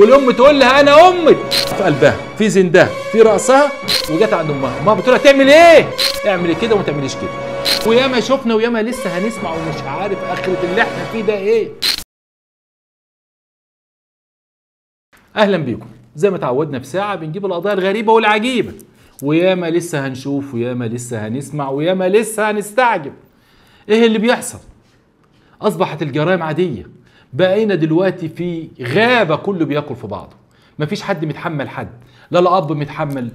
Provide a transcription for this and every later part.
والام تقول لها انا امك في قلبها في زندها في راسها وجت عند امها امها بتقول لها تعمل ايه اعملي كده وما تعمليش كده وياما شفنا وياما لسه هنسمع ومش عارف اخره اللي احنا فيه ده ايه اهلا بيكم زي ما اتعودنا في ساعه بنجيب القضايا الغريبه والعجيبه وياما لسه هنشوف وياما لسه هنسمع وياما لسه هنستعجب ايه اللي بيحصل اصبحت الجرائم عاديه بقينا دلوقتي في غابه كله بياكل في بعضه مفيش حد متحمل حد لا الاب متحمل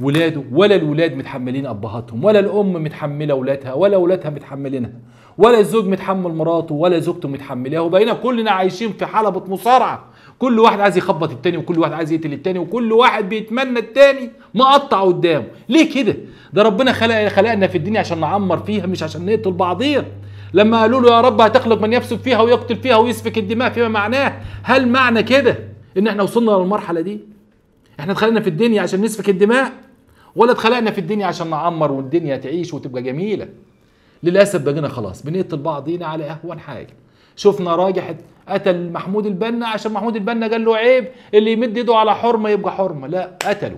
ولاده ولا الولاد متحملين ابهاتهم ولا الام متحمله ولادها ولا ولادها متحملينها ولا الزوج متحمل مراته ولا زوجته متحملها وبقينا كلنا عايشين في حلبة مصارعة كل واحد عايز يخبط التاني وكل واحد عايز يقتل التاني وكل واحد بيتمنى التاني مقطع قدامه ليه كده ده ربنا خلق خلقنا في الدنيا عشان نعمر فيها مش عشان نقتل بعضينا لما قالوا له يا رب هتخلق من يفسد فيها ويقتل فيها ويسفك الدماء فيما معناه هل معنى كده ان احنا وصلنا للمرحله دي احنا اتخلقنا في الدنيا عشان نسفك الدماء ولا اتخلقنا في الدنيا عشان نعمر والدنيا تعيش وتبقى جميله للاسف بقينا خلاص بنقتل بعضينا على اهون حاجه شفنا راجح قتل محمود البنا عشان محمود البنا قال له عيب اللي يمد ايده على حرمه يبقى حرمه لا قتله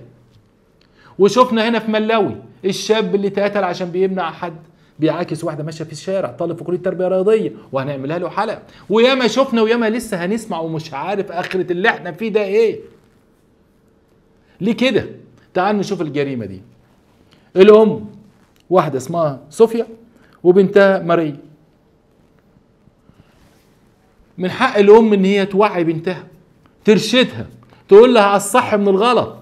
وشفنا هنا في ملاوي الشاب اللي تقتل عشان بيمنع حد بيعاكس واحده ماشيه في الشارع طالب في كليه تربيه رياضيه وهنعملها له حلقه وياما شفنا وياما لسه هنسمع ومش عارف اخره اللي احنا فيه ده ايه ليه كده تعال نشوف الجريمه دي الام واحده اسمها صوفيا وبنتها ماري من حق الام ان هي توعي بنتها ترشدها تقول لها على الصح من الغلط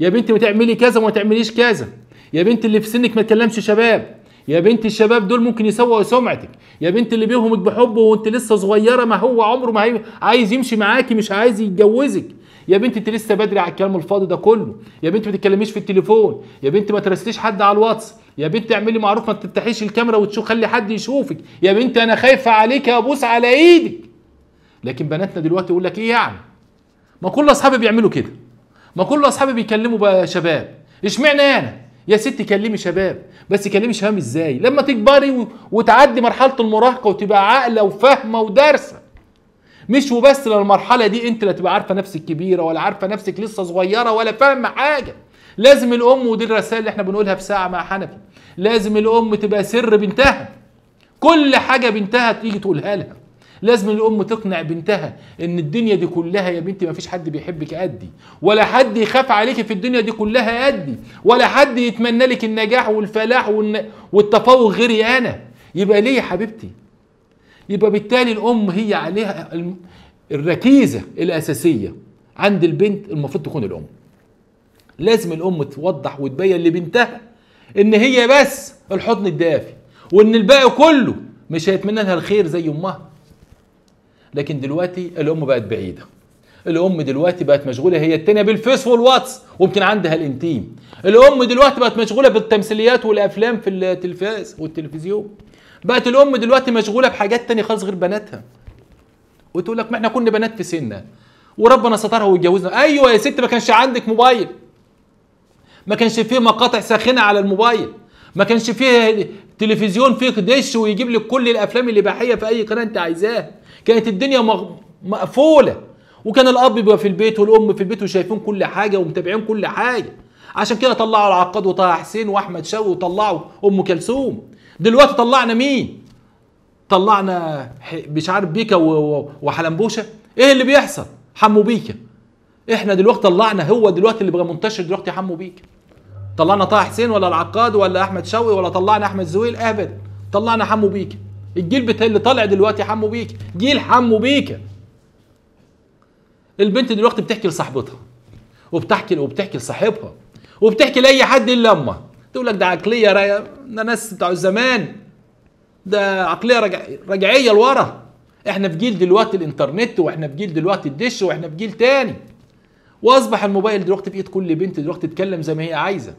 يا بنتي ما تعملي كذا وما تعمليش كذا يا بنتي اللي في سنك ما تكلمش شباب يا بنت الشباب دول ممكن يسوقوا سمعتك يا بنت اللي بيهمك بحبه وانت لسه صغيره ما هو عمره ما هي... عايز يمشي معاكي مش عايز يتجوزك يا بنت انت لسه بدري على الكلام الفاضي ده كله يا بنت ما تتكلميش في التليفون يا بنت ما ترسليش حد على الواتس يا بنت اعملي معروف ما تفتحيش الكاميرا وتشوف خلي حد يشوفك يا بنت انا خايفه عليك ابوس على ايدك لكن بناتنا دلوقتي يقول لك ايه يعني ما كل اصحابي بيعملوا كده ما كل اصحابي بيكلموا بقى شباب اشمعنى انا يا ست كلمي شباب بس كلمي شباب ازاي لما تكبري وتعدي مرحله المراهقه وتبقى عاقله وفاهمه ودارسه مش وبس للمرحله دي انت لا تبقى عارفه نفسك كبيره ولا عارفه نفسك لسه صغيره ولا فاهمه حاجه لازم الام ودي الرسائل اللي احنا بنقولها في ساعه مع حنفي لازم الام تبقى سر بنتها كل حاجه بنتها تيجي تقولها لها لازم الام تقنع بنتها ان الدنيا دي كلها يا بنتي ما فيش حد بيحبك قدي ولا حد يخاف عليك في الدنيا دي كلها قدي ولا حد يتمنى لك النجاح والفلاح والتفوق غيري انا يبقى ليه يا حبيبتي يبقى بالتالي الام هي عليها الركيزه الاساسيه عند البنت المفروض تكون الام لازم الام توضح وتبين لبنتها ان هي بس الحضن الدافي وان الباقي كله مش هيتمنى لها الخير زي امها لكن دلوقتي الام بقت بعيده الام دلوقتي بقت مشغوله هي التانيه بالفيس والواتس ويمكن عندها الانتيم الام دلوقتي بقت مشغوله بالتمثيليات والافلام في التلفاز والتلفزيون بقت الام دلوقتي مشغوله بحاجات تانية خالص غير بناتها وتقول لك ما احنا كنا بنات في سنة وربنا سترها واتجوزنا ايوه يا ست ما كانش عندك موبايل ما كانش فيه مقاطع ساخنه على الموبايل ما كانش فيه تلفزيون فيه دش ويجيب لك كل الافلام الاباحيه في اي قناه انت عايزاها كانت الدنيا مقفوله وكان الاب بيبقى في البيت والام في البيت وشايفين كل حاجه ومتابعين كل حاجه عشان كده طلعوا العقاد وطه حسين واحمد شوقي وطلعوا ام كلثوم دلوقتي طلعنا مين طلعنا مش عارف بيكا وحلمبوشه ايه اللي بيحصل حمو بيكا احنا دلوقتي طلعنا هو دلوقتي اللي بقى منتشر دلوقتي حمو بيكا طلعنا طه حسين ولا العقاد ولا احمد شوقي ولا طلعنا احمد زويل ابدا طلعنا حمو بيكا الجيل بتاع اللي طالع دلوقتي حمو بيك جيل حمو بيك البنت دلوقتي بتحكي لصاحبتها وبتحكي وبتحكي لصاحبها وبتحكي لاي حد الا امها تقول لك ده عقليه راي... ده ناس بتاع الزمان ده عقليه رجع... رجعيه لورا احنا في جيل دلوقتي الانترنت واحنا في جيل دلوقتي الدش واحنا في جيل تاني واصبح الموبايل دلوقتي في ايد كل بنت دلوقتي تتكلم زي ما هي عايزه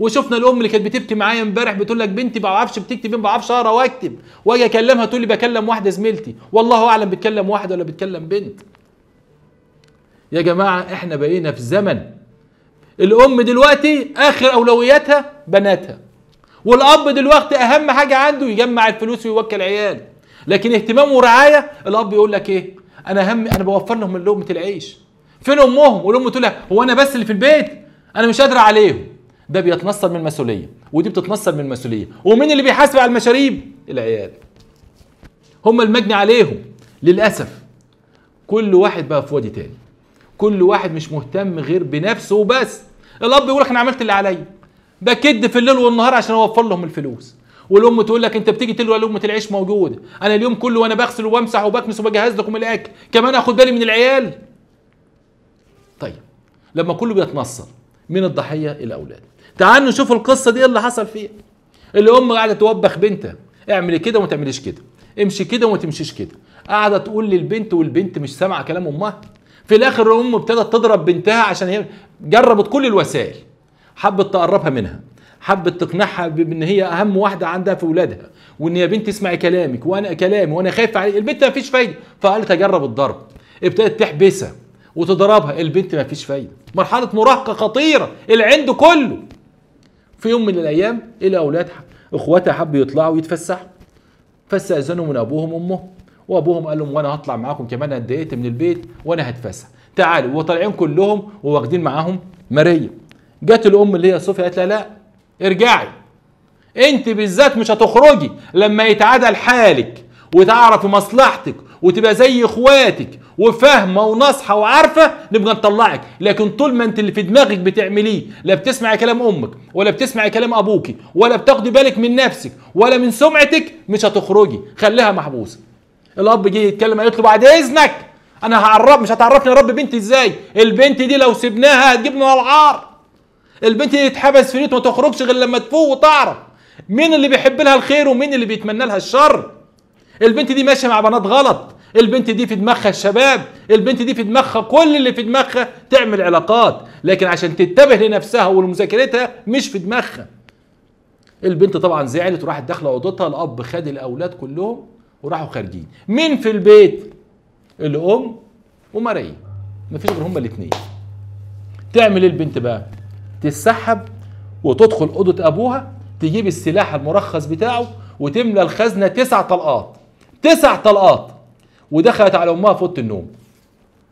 وشفنا الام اللي كانت بتبكي معايا امبارح بتقول لك بنتي ما بعرفش بتكتب ايه ما بعرفش اقرا واكتب واجي اكلمها تقول لي بكلم واحده زميلتي والله اعلم بتكلم واحده ولا بتكلم بنت يا جماعه احنا بقينا في زمن الام دلوقتي اخر اولوياتها بناتها والاب دلوقتي اهم حاجه عنده يجمع الفلوس ويوكل عيال لكن اهتمام ورعايه الاب يقول لك ايه انا هم انا بوفر لهم لقمه العيش فين امهم والام تقول لك هو انا بس اللي في البيت انا مش قادر عليهم ده بيتنصل من المسؤوليه ودي بتتنصل من المسؤوليه ومين اللي بيحاسب على المشاريب العيال هم المجني عليهم للاسف كل واحد بقى في وادي تاني كل واحد مش مهتم غير بنفسه وبس الاب يقول لك انا عملت اللي عليا ده كد في الليل والنهار عشان اوفر لهم الفلوس والام تقول لك انت بتيجي تلوى لقمه العيش موجوده انا اليوم كله وانا بغسل وبمسح وبكنس وبجهز لكم الاكل كمان اخد بالي من العيال طيب لما كله بيتنصر من الضحيه الاولاد تعالوا نشوف القصه دي إيه اللي حصل فيها اللي ام قاعده توبخ بنتها اعملي كده وما تعمليش كده امشي كده وما تمشيش كده قاعده تقول للبنت والبنت مش سامعه كلام امها في الاخر الام ابتدت تضرب بنتها عشان هي جربت كل الوسائل حبت تقربها منها حبت تقنعها بان هي اهم واحده عندها في اولادها وان يا بنت اسمعي كلامك وانا كلامي وانا خايف عليك البنت ما فيش فايده فقالت اجرب الضرب ابتدت تحبسها وتضربها البنت ما فيش فايده مرحله مراهقه خطيره اللي عنده كله في يوم من الايام اولاد اخواتها حبوا يطلعوا يتفسحوا فاستاذنوا من ابوهم وامهم وابوهم قال لهم وانا هطلع معاكم كمان قد ايه من البيت وانا هتفسح تعالوا وطالعين كلهم وواخدين معاهم ماريا جت الام اللي هي صوفيا قالت لها لا ارجعي انت بالذات مش هتخرجي لما يتعدل حالك وتعرفي مصلحتك وتبقى زي اخواتك وفاهمه وناصحه وعارفه نبقى نطلعك لكن طول ما انت اللي في دماغك بتعمليه لا بتسمع كلام امك ولا بتسمع كلام ابوكي ولا بتاخدي بالك من نفسك ولا من سمعتك مش هتخرجي خليها محبوسه الاب جه يتكلم قالت له بعد اذنك انا هعرف مش هتعرفني اربي رب بنتي ازاي البنت دي لو سبناها لنا العار البنت دي تتحبس في بيت ما تخرجش غير لما تفوق وتعرف مين اللي بيحب لها الخير ومين اللي بيتمنى لها الشر البنت دي ماشيه مع بنات غلط البنت دي في دماغها الشباب البنت دي في دماغها كل اللي في دماغها تعمل علاقات لكن عشان تنتبه لنفسها ولمذاكرتها مش في دماغها البنت طبعا زعلت وراحت داخله اوضتها الاب خد الاولاد كلهم وراحوا خارجين مين في البيت الام ما مفيش غير هما الاثنين تعمل ايه البنت بقى تتسحب وتدخل اوضه ابوها تجيب السلاح المرخص بتاعه وتملى الخزنه تسع طلقات تسع طلقات ودخلت على امها في اوضه النوم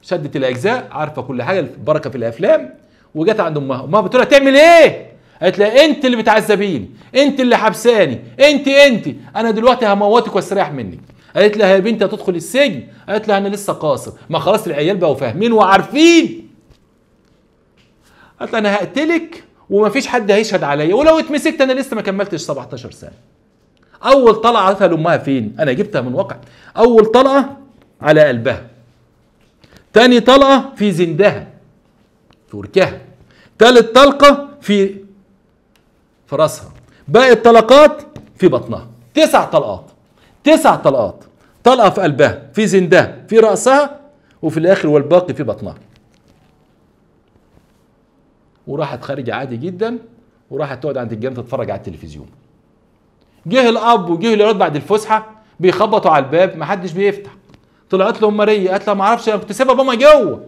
شدت الاجزاء عارفه كل حاجه البركه في الافلام وجت عند امها امها بتقول لها تعمل ايه قالت لها انت اللي بتعذبيني انت اللي حبساني انت انت انا دلوقتي هموتك واستريح منك قالت لها يا بنتي هتدخل السجن قالت لها انا لسه قاصر ما خلاص العيال بقوا فاهمين وعارفين قالت لها انا هقتلك ومفيش حد هيشهد عليا ولو اتمسكت انا لسه ما كملتش 17 سنه اول طلعه عرفها لامها فين انا جبتها من واقع اول طلعه على قلبها تاني طلقة في زندها في وركها تالت طلقة في في راسها باقي الطلقات في بطنها تسع طلقات تسع طلقات طلقة في قلبها في زندها في رأسها وفي الآخر والباقي في بطنها وراحت خارجة عادي جدا وراحت تقعد عند الجنب تتفرج على التلفزيون جه الأب وجه الأولاد بعد الفسحة بيخبطوا على الباب محدش بيفتح طلعت له ام ماريا قالت لها ما اعرفش انا كنت سايبها ماما جوه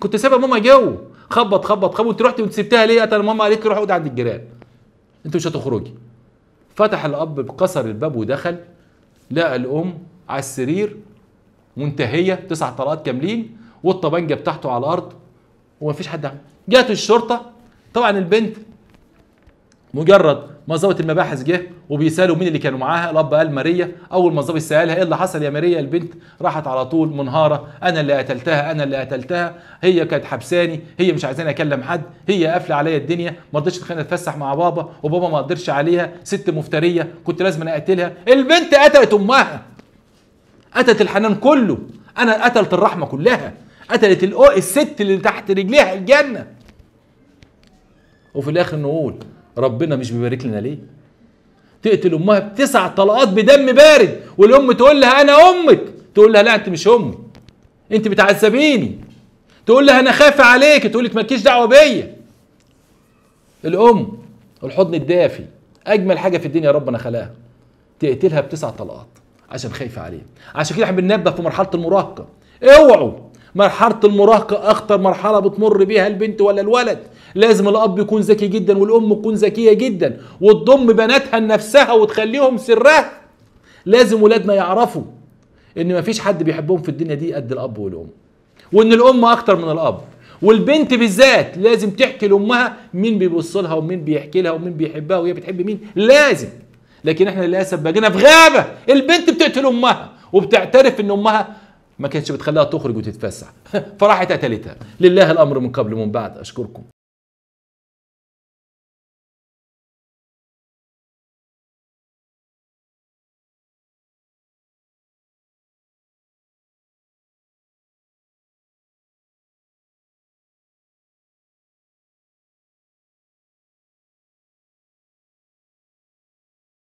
كنت سايبها ماما جوه خبط خبط خبط انت رحتي وانت سبتها ليه قالت ماما قالت لي روحي اقعد عند الجيران انت مش هتخرجي فتح الاب كسر الباب ودخل لقى الام على السرير منتهيه تسع طلقات كاملين والطبنجه بتاعته على الارض ومفيش حد عمل جت الشرطه طبعا البنت مجرد منظمه المباحث جه وبيسالوا مين اللي كانوا معاها الاب قال ماريا اول ما الظابط سالها ايه اللي حصل يا ماريا البنت راحت على طول منهاره انا اللي قتلتها انا اللي قتلتها هي كانت حبساني هي مش عايزاني اكلم حد هي قافله عليا الدنيا ما رضتش تخليني اتفسح مع بابا وبابا ما قدرش عليها ست مفتريه كنت لازم اقتلها البنت قتلت امها قتلت الحنان كله انا قتلت الرحمه كلها قتلت الست اللي تحت رجليها الجنه وفي الاخر نقول ربنا مش بيبارك لنا ليه تقتل امها بتسع طلقات بدم بارد والام تقول لها انا امك تقول لها لا انت مش امي انت بتعذبيني تقول لها انا خايفه عليك تقول لك مالكيش دعوه بيا الام الحضن الدافي اجمل حاجه في الدنيا ربنا خلقها تقتلها بتسع طلقات عشان خايفه عليه عشان كده احنا بننبه في مرحله المراهقه اوعوا مرحله المراهقه اخطر مرحله بتمر بيها البنت ولا الولد لازم الاب يكون ذكي جدا والام تكون ذكيه جدا وتضم بناتها لنفسها وتخليهم سرها لازم ولادنا يعرفوا ان مفيش حد بيحبهم في الدنيا دي قد الاب والام وان الام اكتر من الاب والبنت بالذات لازم تحكي لامها مين بيبص لها ومين بيحكي لها ومين بيحبها وهي بتحب مين لازم لكن احنا للاسف بقينا في غابه البنت بتقتل امها وبتعترف ان امها ما كانتش بتخليها تخرج وتتفسح فراحت قتلتها لله الامر من قبل ومن بعد اشكركم